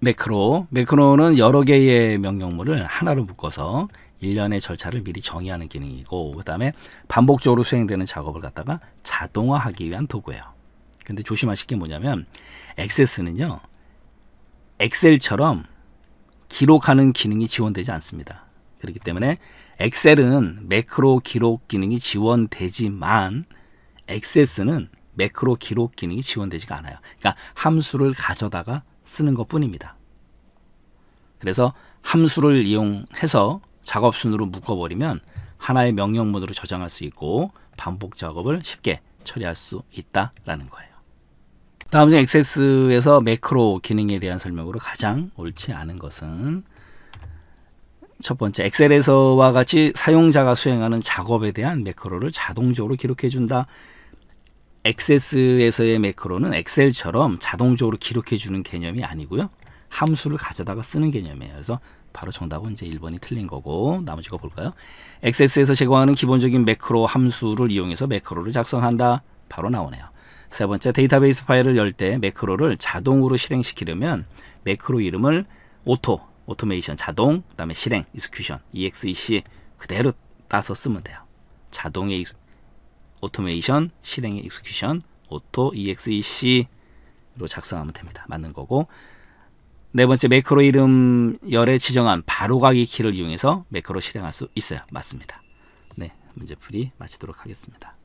매크로. 매크로는 여러 개의 명령물을 하나로 묶어서 일련의 절차를 미리 정의하는 기능이고 그다음에 반복적으로 수행되는 작업을 갖다가 자동화하기 위한 도구예요. 근데 조심하실 게 뭐냐면 엑세스는요 엑셀처럼 기록하는 기능이 지원되지 않습니다. 그렇기 때문에 엑셀은 매크로 기록 기능이 지원되지만 엑세스는 매크로 기록 기능이 지원되지가 않아요. 그러니까 함수를 가져다가 쓰는 것 뿐입니다. 그래서 함수를 이용해서 작업순으로 묶어버리면 하나의 명령문으로 저장할 수 있고 반복 작업을 쉽게 처리할 수 있다라는 거예요. 다음 중세스에서 매크로 기능에 대한 설명으로 가장 옳지 않은 것은 첫 번째, 엑셀에서와 같이 사용자가 수행하는 작업에 대한 매크로를 자동적으로 기록해준다. 액세스에서의 매크로는 엑셀처럼 자동적으로 기록해 주는 개념이 아니고요. 함수를 가져다가 쓰는 개념이에요. 그래서 바로 정답은 이제 1번이 틀린 거고 나머지 거 볼까요? 액세스에서 제공하는 기본적인 매크로 함수를 이용해서 매크로를 작성한다. 바로 나오네요. 세 번째 데이터베이스 파일을 열 때 매크로를 자동으로 실행시키려면 매크로 이름을 오토, 오토메이션 자동, 그다음에 실행, 이스큐션 exec e e 그대로 따서 쓰면 돼요. 자동의 오토메이션, 실행의 익스큐션, 오토 exec로 작성하면 됩니다. 맞는 거고 네 번째 매크로 이름 열에 지정한 바로가기 키를 이용해서 매크로 실행할 수 있어요. 맞습니다. 네, 문제 풀이 마치도록 하겠습니다.